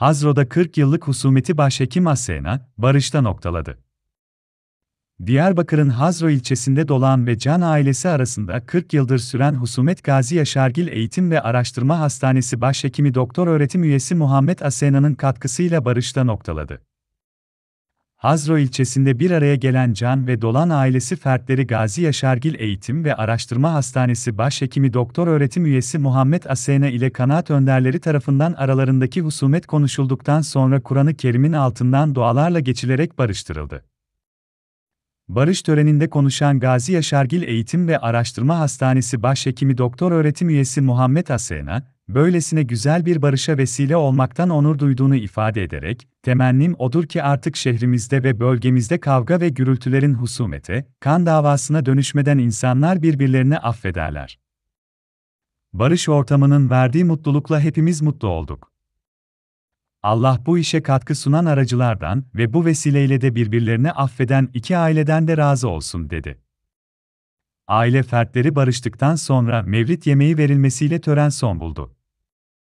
Hazro'da 40 yıllık husumeti başhekim Asena, barışta noktaladı. Diyarbakır'ın Hazro ilçesinde Dolan ve Can ailesi arasında 40 yıldır süren husumet Gazi Yaşargil Eğitim ve Araştırma Hastanesi Başhekimi Doktor Öğretim Üyesi Muhammed Asena'nın katkısıyla barışta noktaladı. Hazro ilçesinde bir araya gelen Can ve Dolan ailesi fertleri Gazi Yaşargil Eğitim ve Araştırma Hastanesi Başhekimi Doktor Öğretim Üyesi Muhammed Asena ile kanaat önderleri tarafından aralarındaki husumet konuşulduktan sonra Kur'an-ı Kerim'in altından dualarla geçilerek barıştırıldı. Barış töreninde konuşan Gazi Yaşargil Eğitim ve Araştırma Hastanesi Başhekimi Doktor Öğretim Üyesi Muhammed Asena, böylesine güzel bir barışa vesile olmaktan onur duyduğunu ifade ederek, temennim odur ki artık şehrimizde ve bölgemizde kavga ve gürültülerin husumete, kan davasına dönüşmeden insanlar birbirlerini affederler. Barış ortamının verdiği mutlulukla hepimiz mutlu olduk. Allah bu işe katkı sunan aracılardan ve bu vesileyle de birbirlerini affeden iki aileden de razı olsun dedi. Aile fertleri barıştıktan sonra mevlit yemeği verilmesiyle tören son buldu.